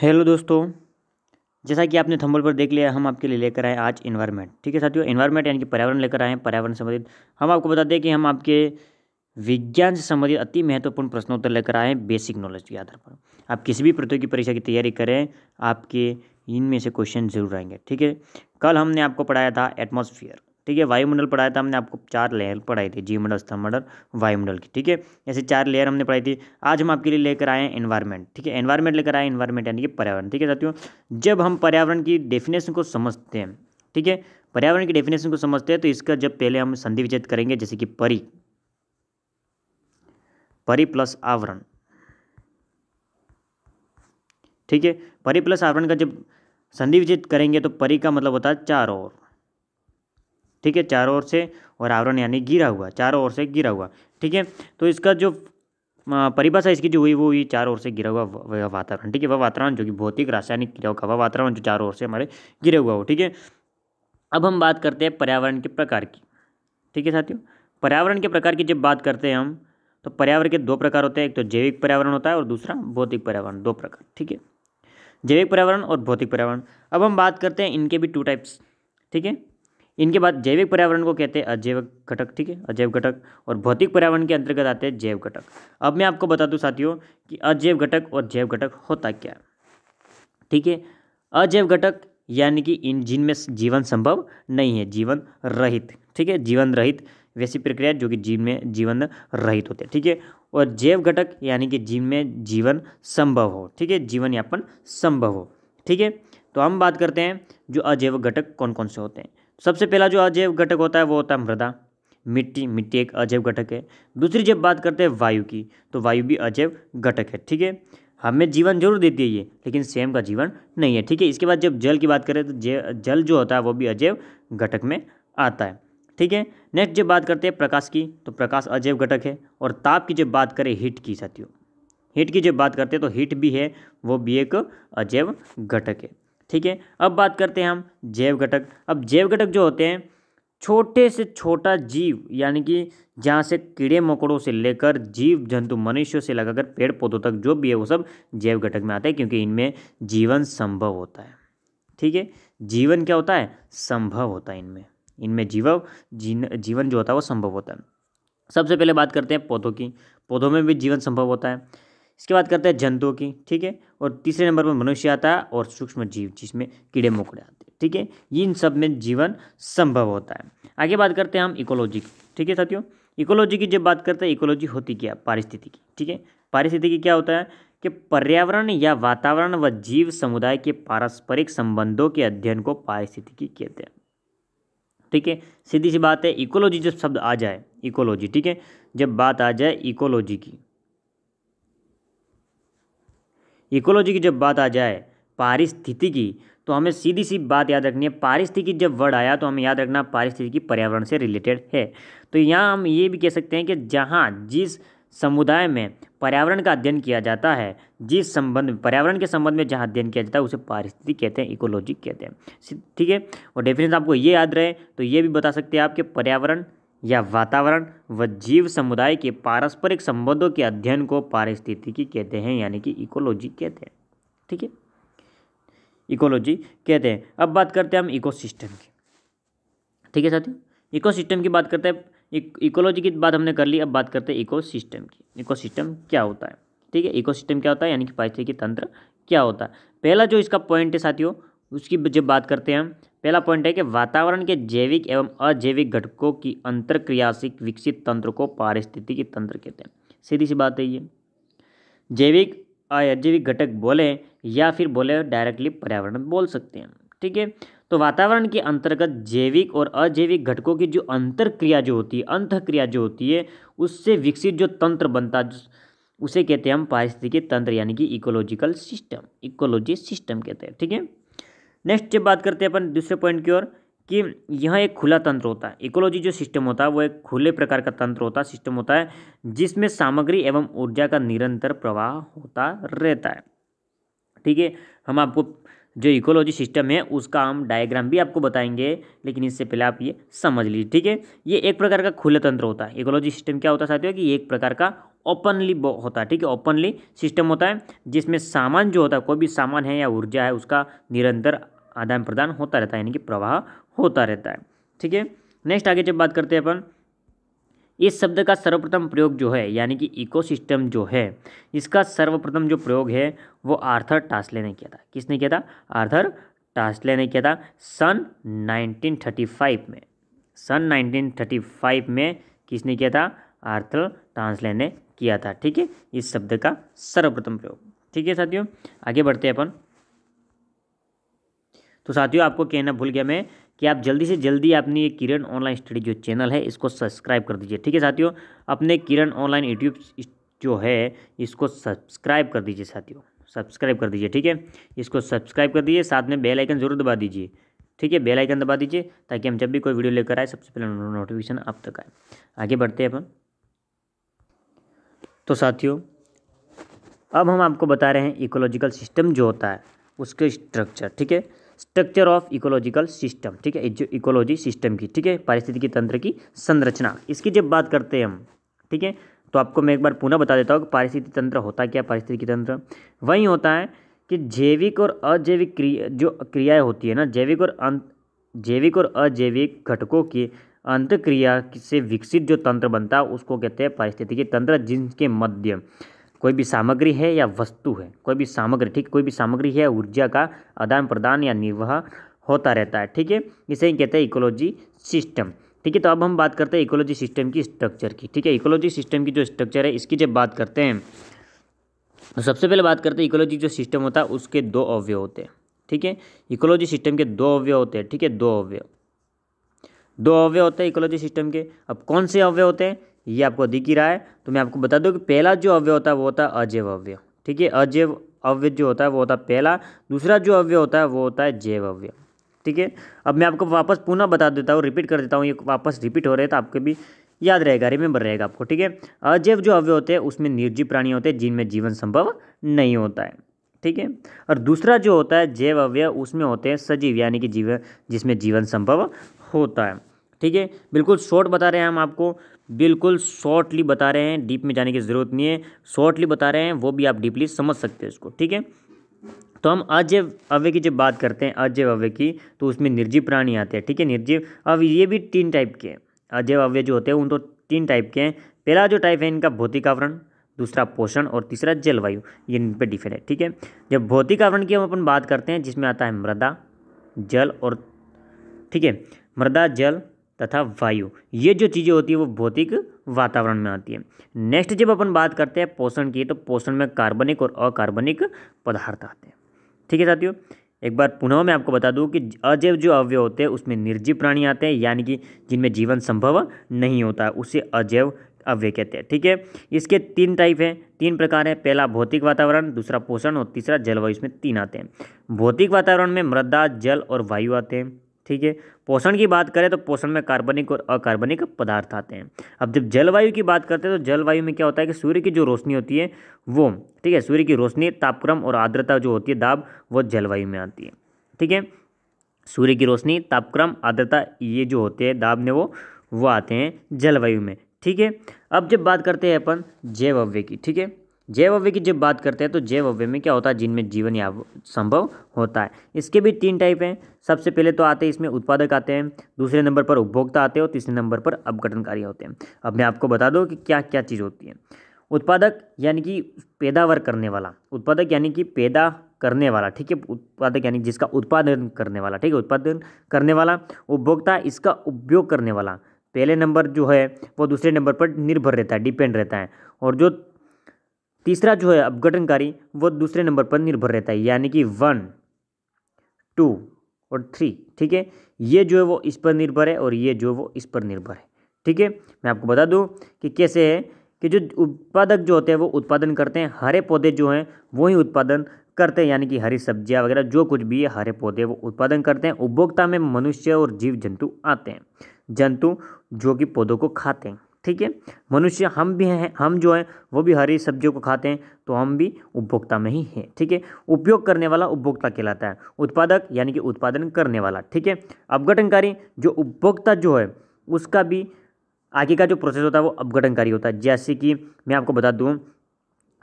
hello दोस्तों जैसा कि आपने थंबल पर देख लिया हम आपके लिए लेकर आए आज इन्वायरमेंट ठीक है साथियों इन्वायरमेंट यानी कि पर्यावरण लेकर आए हैं पर्यावरण संबंधित हम आपको बता दें कि हम आपके विज्ञान से संबंधित अति महत्वपूर्ण प्रश्नोत्तर लेकर आए हैं बेसिक नॉलेज के आधार पर आप किसी भी प्रतियोगी परीक्षा की तैयारी करें आपके इनमें से क्वेश्चन जरूर आएंगे ठीक है कल हमने आपको पढ़ाया था एटमोसफियर ठीक है वायुमंडल पढ़ाया था हमने आपको चार लेयर पढ़ाई थी जी मंडल स्थल मंडल वायुमंडल की ठीक है ऐसे चार लेयर हमने पढ़ाई थी आज हम आपके लिए लेकर आए हैं एनवायरमेंट ठीक है एनवायरमेंट लेकर आए एनवायरमेंट यानी कि पर्यावरण ठीक है साथियों जब हम पर्यावरण की डेफिनेशन को समझते हैं ठीक है पर्यावरण की डेफिनेशन को समझते हैं तो इसका जब पहले हम संधि विचित करेंगे जैसे कि परी परी प्लस आवरण ठीक है परी प्लस आवरण का जब संधि विचित करेंगे तो परी का मतलब होता है चार ओर ठीक है चारों ओर से और आवरण यानी गिरा हुआ चारों ओर से गिरा हुआ ठीक है तो इसका जो परिभाषा इसकी जो हुई वो हुई चारों ओर से गिरा हुआ वह वातावरण ठीक है वह वातावरण जो कि भौतिक रासायनिक क्रियाओं का वह वातावरण जो चारों ओर से हमारे गिरे हुआ हो ठीक है अब हम बात करते हैं पर्यावरण के प्रकार की ठीक है साथियों पर्यावरण के प्रकार की जब बात करते हैं हम तो पर्यावरण के दो प्रकार होते हैं एक तो जैविक पर्यावरण होता है और दूसरा भौतिक पर्यावरण दो प्रकार ठीक है जैविक पर्यावरण और भौतिक पर्यावरण अब हम बात करते हैं इनके भी टू टाइप्स ठीक है इनके बाद जैविक पर्यावरण को कहते हैं अजैविक घटक ठीक है अजैव घटक और भौतिक पर्यावरण के अंतर्गत आते हैं जैव घटक अब मैं आपको बता दूं साथियों कि अजैव घटक और जैव घटक होता क्या ठीक है अजैव घटक यानी कि इन जिनमें जीवन संभव नहीं है जीवन रहित ठीक है जीवन रहित वैसी प्रक्रिया जो कि जीव में जीवन रहित होते हैं ठीक है और जैव घटक यानी कि जीव में जीवन संभव हो ठीक है जीवन यापन संभव हो ठीक है तो हम बात करते हैं जो अजैव घटक कौन कौन से होते हैं सबसे पहला जो अजैव घटक होता है वो होता है मृदा मिट्टी मिट्टी एक अजैव घटक है दूसरी जब बात करते हैं वायु की तो वायु भी अजैव घटक है ठीक है हमें जीवन जरूर देती है ये लेकिन सेम का जीवन नहीं है ठीक है इसके बाद जब जल की बात करें तो जल जो होता है वो भी अजैव घटक में आता है ठीक है नेक्स्ट जब बात करते हैं प्रकाश की तो प्रकाश अजैव घटक है और ताप की जब बात करें हीट की साथियों हीट की जब बात करते हैं तो हीट भी है वो भी एक अजैव घटक है ठीक है अब बात करते हैं हम जैव घटक अब जैव घटक जो होते हैं छोटे से छोटा जीव यानी कि जहाँ से कीड़े मकोड़ों से लेकर जीव जंतु मनुष्यों से लगाकर पेड़ पौधों तक जो भी है वो सब जैव घटक में आता है क्योंकि इनमें जीवन संभव होता है ठीक है जीवन क्या होता है संभव होता है इनमें इनमें जीव जीन जीवन जो होता है वो संभव होता है सबसे पहले बात करते हैं पौधों की पौधों में भी जीवन संभव होता है इसके बाद करते हैं जंतुओं की ठीक है और तीसरे नंबर पर मनुष्य आता है और सूक्ष्म जीव जिसमें कीड़े मकोड़े आते हैं ठीक है इन सब में जीवन संभव होता है आगे बात करते हैं हम इकोलॉजी की ठीक है साथियों इकोलॉजी की जब बात करते हैं इकोलॉजी होती क्या पारिस्थिति की ठीक है पारिस्थिति की क्या होता है कि पर्यावरण या वातावरण व जीव समुदाय के पारस्परिक संबंधों के अध्ययन को पारिस्थितिकी कहते हैं ठीक है सीधी सी बात है इकोलॉजी जब शब्द आ जाए इकोलॉजी ठीक है जब बात आ जाए इकोलॉजी की इकोलॉजी की जब बात आ जाए पारिस्थितिकी तो हमें सीधी सी बात याद रखनी है पारिस्थितिकी जब वर्ड आया तो हमें याद रखना पारिस्थितिकी पर्यावरण से रिलेटेड है तो यहाँ हम ये भी कह सकते हैं कि जहाँ जिस समुदाय में पर्यावरण का अध्ययन किया जाता है जिस संबंध में पर्यावरण के संबंध में जहाँ अध्ययन किया जाता है उसे पारिस्थिति कहते हैं इकोलॉजी कहते हैं ठीक है और डेफिनेशन आपको ये याद रहे तो ये भी बता सकते हैं आप कि पर्यावरण या वातावरण व जीव समुदाय के पारस्परिक संबंधों के अध्ययन को पारिस्थितिकी कहते हैं यानी कि इकोलॉजी कहते हैं ठीक है इकोलॉजी कहते हैं अब बात करते हैं हम इकोसिस्टम की ठीक है साथियों इकोसिस्टम की बात करते हैं इकोलॉजी की बात हमने कर ली अब बात करते हैं इकोसिस्टम की इकोसिस्टम क्या होता है ठीक है इकोसिस्टम क्या होता है यानी कि पारिस्थितिकी तंत्र क्या होता है पहला जो इसका पॉइंट है साथियों उसकी जब बात करते हैं हम पहला पॉइंट है कि वातावरण के जैविक एवं अजैविक घटकों की से विकसित तंत्र को पारिस्थितिकी तंत्र कहते हैं सीधी सी बात है ये जैविक अजैविक घटक बोले या फिर बोले डायरेक्टली पर्यावरण बोल सकते हैं ठीक है तो वातावरण के अंतर्गत जैविक और अजैविक घटकों की जो अंतरक्रिया जो होती है अंतक्रिया जो होती है उससे विकसित जो तंत्र बनता उसे कहते हैं हम पारिस्थितिकी तंत्र यानी कि इकोलॉजिकल सिस्टम इकोलॉजी सिस्टम कहते हैं ठीक है नेक्स्ट जब बात करते हैं अपन दूसरे पॉइंट की ओर कि यह एक खुला तंत्र होता है इकोलॉजी जो सिस्टम होता है वो एक खुले प्रकार का तंत्र होता है सिस्टम होता है जिसमें सामग्री एवं ऊर्जा का निरंतर प्रवाह होता रहता है ठीक है हम आपको जो इकोलॉजी सिस्टम है उसका हम डायग्राम भी आपको बताएंगे लेकिन इससे पहले आप ये समझ लीजिए ठीक है ये एक प्रकार का खुला तंत्र होता है इकोलॉजी सिस्टम क्या होता है साथियों कि एक प्रकार का ओपनली होता है ठीक है ओपनली सिस्टम होता है जिसमें सामान जो होता है कोई भी सामान है या ऊर्जा है उसका निरंतर आदान प्रदान होता रहता है यानी कि प्रवाह होता रहता है ठीक है नेक्स्ट आगे जब बात करते हैं अपन इस शब्द का सर्वप्रथम प्रयोग जो है यानी कि इकोसिस्टम जो है इसका सर्वप्रथम जो प्रयोग है वो आर्थर टास्ले ने किया था किसने किया था आर्थर टास्ले ने किया था सन 1935 में सन 1935 में किसने किया था आर्थर टास्ले ने किया था ठीक है इस शब्द का सर्वप्रथम प्रयोग ठीक है साथियों आगे बढ़ते हैं अपन तो साथियों आपको कहना भूल गया मैं कि आप जल्दी से जल्दी अपनी ये किरण ऑनलाइन स्टडी जो चैनल है इसको सब्सक्राइब कर दीजिए ठीक है साथियों अपने किरण ऑनलाइन यूट्यूब जो है इसको सब्सक्राइब कर दीजिए साथियों सब्सक्राइब कर दीजिए ठीक है इसको सब्सक्राइब कर दीजिए साथ में बेल आइकन जरूर दबा दीजिए ठीक है बेल आइकन दबा दीजिए ताकि हम जब भी कोई वीडियो लेकर आए सबसे पहले नोटिफिकेशन आप तक आए आगे बढ़ते हैं अपन तो साथियों अब हम आपको बता रहे हैं इकोलॉजिकल सिस्टम जो होता है उसके स्ट्रक्चर ठीक है स्ट्रक्चर ऑफ इकोलॉजिकल सिस्टम ठीक है जो इकोलॉजी सिस्टम की ठीक है पारिस्थितिकी तंत्र की संरचना इसकी जब बात करते हैं हम ठीक है तो आपको मैं एक बार पुनः बता देता हूँ कि पारिस्थितिक तंत्र होता क्या पारिस्थितिकी तंत्र वही होता है कि जैविक और अजैविक क्रिया जो क्रियाएँ होती है ना जैविक और अंत जैविक और अजैविक घटकों की अंत क्रिया से विकसित जो तंत्र बनता है उसको कहते हैं पारिस्थितिकी तंत्र जिनके मध्य कोई भी सामग्री है या वस्तु है कोई भी सामग्री ठीक कोई भी सामग्री है ऊर्जा का आदान प्रदान या निर्वाह होता रहता है ठीक है इसे ही कहते हैं इकोलॉजी सिस्टम ठीक है तो अब हम बात करते हैं इकोलॉजी सिस्टम की स्ट्रक्चर की ठीक है इकोलॉजी सिस्टम की जो स्ट्रक्चर है इसकी जब बात करते हैं तो सबसे पहले बात करते हैं इकोलॉजी जो सिस्टम होता है उसके दो अवय होते हैं ठीक है इकोलॉजी सिस्टम के दो अवयव होते हैं ठीक है दो अवयव दो अवयव होते हैं इकोलॉजी सिस्टम के अब कौन से अवयव होते हैं ये आपको दिख ही रहा है तो मैं आपको बता दूं कि पहला जो अव्यय होता है वो होता है अजैव अव्यय ठीक है अजैव अव्यय जो होता है वो होता है पहला दूसरा जो अव्यय होता है वो होता है जैव अव्यय ठीक है अब मैं आपको वापस पुनः बता देता हूँ रिपीट कर देता हूँ ये वापस रिपीट हो रहे तो आपके भी याद रहेगा रिमेंबर रहेगा आपको ठीक है अजैव जो अव्यय होते हैं उसमें निर्जीव प्राणी होते हैं जिनमें जीवन संभव नहीं होता है ठीक है और दूसरा जो होता है जैव अव्यय उसमें होते हैं सजीव यानी कि जीवन जिसमें जीवन संभव होता है ठीक है बिल्कुल शॉर्ट बता रहे हैं हम आपको बिल्कुल शॉर्टली बता रहे हैं डीप में जाने की ज़रूरत नहीं है शॉर्टली बता रहे हैं वो भी आप डीपली समझ सकते हैं इसको ठीक है तो हम अजय अव्य की जब बात करते हैं अजय अव्य की तो उसमें निर्जीव प्राणी आते हैं ठीक है निर्जीव अब ये भी तीन टाइप के हैं अजैव जो होते हैं उन तो तीन टाइप के हैं पहला जो टाइप है इनका भौतिक आवरण दूसरा पोषण और तीसरा जलवायु ये इन पर डिफेंड है ठीक है जब भौतिक आवरण की हम अपन बात करते हैं जिसमें आता है मृदा जल और ठीक है मृदा जल तथा वायु ये जो चीज़ें होती है वो भौतिक वातावरण में आती है नेक्स्ट जब अपन बात करते हैं पोषण की तो पोषण में कार्बनिक और अकार्बनिक पदार्थ आते हैं ठीक है साथियों एक बार पुनः मैं आपको बता दूं कि अजैव जो अवयव होते हैं उसमें निर्जीव प्राणी आते हैं यानी कि जिनमें जीवन संभव नहीं होता उसे अजैव अव्यय कहते हैं ठीक है इसके तीन टाइप हैं तीन प्रकार हैं पहला भौतिक वातावरण दूसरा पोषण और तीसरा जलवायु इसमें तीन आते हैं भौतिक वातावरण में मृदा जल और वायु आते हैं ठीक है पोषण की बात करें तो पोषण में कार्बनिक और अकार्बनिक पदार्थ आते हैं अब जब जलवायु की बात करते हैं तो जलवायु में क्या होता है कि सूर्य की जो रोशनी होती है वो ठीक है सूर्य की रोशनी तापक्रम और आर्द्रता जो होती है दाब वो जलवायु में आती है ठीक है सूर्य की रोशनी तापक्रम आर्द्रता ये जो होते हैं दाब ने वो वो आते हैं जलवायु में ठीक है अब जब बात करते हैं अपन जैव अव्य की ठीक है जैव अव्य की जब बात करते हैं तो जैव अव्य में क्या होता है जिनमें जीवन या संभव होता है इसके भी तीन टाइप हैं सबसे पहले तो आते हैं इसमें उत्पादक आते हैं दूसरे नंबर पर उपभोक्ता आते हैं और तीसरे नंबर पर अपघटनकारी होते हैं अब मैं आपको बता दूँ कि क्या क्या चीज़ होती है उत्पादक यानी कि पैदावार करने वाला उत्पादक यानी कि पैदा करने वाला ठीक है उत्पादक यानी जिसका उत्पादन करने वाला ठीक है उत्पादन करने वाला उपभोक्ता इसका उपयोग करने वाला पहले नंबर जो है वो दूसरे नंबर पर निर्भर रहता है डिपेंड रहता है और जो तीसरा जो है अपघटनकारी वो दूसरे नंबर पर निर्भर रहता है यानी कि वन टू और थ्री ठीक है ये जो है वो इस पर निर्भर है और ये जो है वो इस पर निर्भर है ठीक है मैं आपको बता दूं कि कैसे है कि जो उत्पादक जो होते हैं वो उत्पादन करते हैं हरे पौधे जो हैं वो ही उत्पादन करते हैं यानी कि हरी सब्जियां वगैरह जो कुछ भी है हरे पौधे वो उत्पादन करते हैं उपभोक्ता में मनुष्य और जीव जंतु आते हैं जंतु जो कि पौधों को खाते हैं ठीक है मनुष्य हम भी हैं हम जो हैं वो भी हरी सब्जियों को खाते हैं तो हम भी उपभोक्ता में ही हैं ठीक है उपयोग करने वाला उपभोक्ता कहलाता है उत्पादक यानी कि उत्पादन करने वाला ठीक है अपघटनकारी जो उपभोक्ता जो है उसका भी आगे का जो प्रोसेस होता है वो अपघटनकारी होता है जैसे कि मैं आपको बता दूँ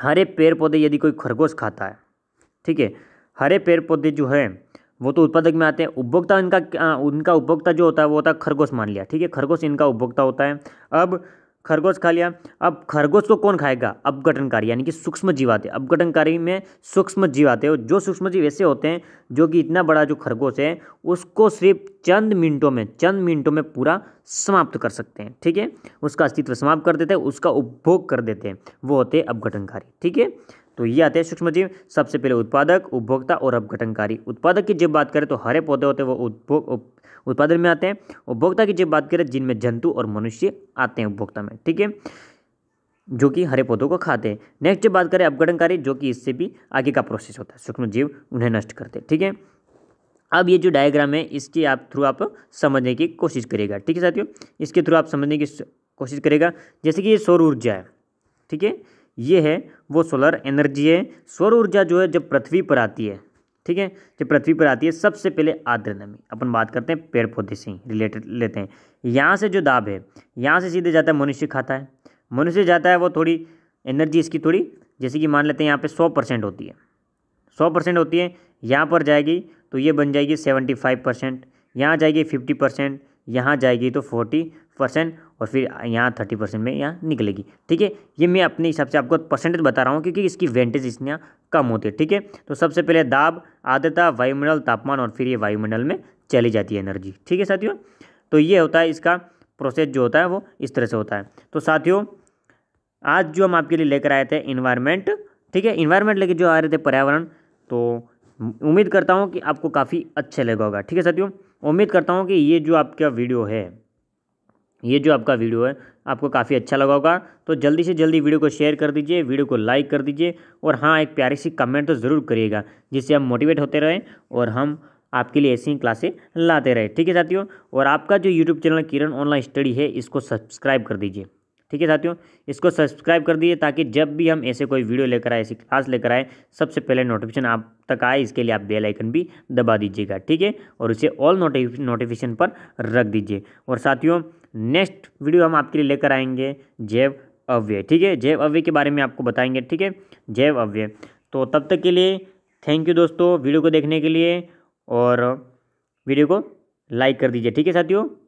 हरे पेड़ पौधे यदि कोई खरगोश खाता है ठीक है हरे पेड़ पौधे जो है वो तो उत्पादक में आते हैं उपभोक्ता इनका उनका उपभोक्ता जो होता है वो होता है खरगोश मान लिया ठीक है खरगोश इनका उपभोक्ता होता है अब खरगोश खा लिया अब खरगोश को कौन खाएगा अपघटनकारी यानी कि सूक्ष्म जीव आते हैं अपघटनकारी में सूक्ष्म जीव आते हैं जो सूक्ष्म जीव ऐसे होते हैं जो कि इतना बड़ा जो खरगोश है उसको सिर्फ चंद मिनटों में चंद मिनटों में पूरा समाप्त कर सकते हैं ठीक है उसका अस्तित्व समाप्त कर देते हैं उसका उपभोग कर देते हैं वो होते हैं अपघटनकारी ठीक है तो ये आते हैं सूक्ष्म जीव सबसे पहले उत्पादक उपभोक्ता और अपघटनकारी उत्पादक की जब बात करें तो हरे पौधे होते हैं वो उपभोग उत्पादन में आते हैं उपभोक्ता की जब बात करें जिनमें जंतु और मनुष्य आते हैं उपभोक्ता में ठीक है जो कि हरे पौधों को खाते हैं नेक्स्ट जब बात करें अपघटनकारी जो कि इससे भी आगे का प्रोसेस होता है सूक्ष्म जीव उन्हें नष्ट करते हैं ठीक है अब ये जो डायग्राम है इसके आप थ्रू आप समझने की कोशिश करेगा ठीक है साथियों इसके थ्रू आप समझने की कोशिश करेगा जैसे कि ये सौर ऊर्जा है ठीक है ये है वो सोलर एनर्जी है सौर ऊर्जा जो है जब पृथ्वी पर आती है ठीक है जब पृथ्वी पर आती है सबसे पहले आद्र नमी अपन बात करते हैं पेड़ पौधे से रिलेटेड लेते हैं यहाँ से जो दाब है यहाँ से सीधे जाता है मनुष्य खाता है मनुष्य जाता है वो थोड़ी एनर्जी इसकी थोड़ी जैसे कि मान लेते हैं यहाँ पे सौ परसेंट होती है सौ परसेंट होती है यहाँ पर जाएगी तो ये बन जाएगी सेवेंटी फाइव परसेंट यहाँ जाएगी फिफ्टी परसेंट यहाँ जाएगी तो फोर्टी परसेंट और फिर यहाँ थर्टी परसेंट में यहाँ निकलेगी ठीक है ये मैं अपने हिसाब से आपको परसेंटेज बता रहा हूँ क्योंकि इसकी वेंटेज इसमें कम होती है ठीक है तो सबसे पहले दाब आदता वायुमंडल तापमान और फिर ये वायुमंडल में चली जाती है एनर्जी ठीक है साथियों तो ये होता है इसका प्रोसेस जो होता है वो इस तरह से होता है तो साथियों आज जो हम आपके लिए लेकर आए थे इन्वायरमेंट ठीक है इन्वायरमेंट लेके जो आ रहे थे पर्यावरण तो उम्मीद करता हूँ कि आपको काफ़ी अच्छा लगा होगा ठीक है साथियों उम्मीद करता हूँ कि ये जो आपका वीडियो है ये जो आपका वीडियो है आपको काफ़ी अच्छा लगा होगा तो जल्दी से जल्दी वीडियो को शेयर कर दीजिए वीडियो को लाइक कर दीजिए और हाँ एक प्यारी सी कमेंट तो ज़रूर करिएगा जिससे हम मोटिवेट होते रहें और हम आपके लिए ऐसी ही क्लासें लाते रहे ठीक है साथियों और आपका जो YouTube channel Kiran online study है इसको सब्सक्राइब कर दीजिए ठीक है साथियों इसको सब्सक्राइब कर दीजिए ताकि जब भी हम ऐसे कोई वीडियो लेकर आए ऐसी क्लास लेकर आए सबसे पहले नोटिफिकेशन आप तक आए इसके लिए आप बेल आइकन भी दबा दीजिएगा ठीक है और उसे ऑल नोटिफिकेशन पर रख दीजिए और साथियों नेक्स्ट वीडियो हम आपके लिए लेकर आएंगे जैव अव्यय ठीक है जैव अव्यय के बारे में आपको बताएंगे ठीक है जैव अव्यय तो तब तक के लिए थैंक यू दोस्तों वीडियो को देखने के लिए और वीडियो को लाइक कर दीजिए ठीक है साथियों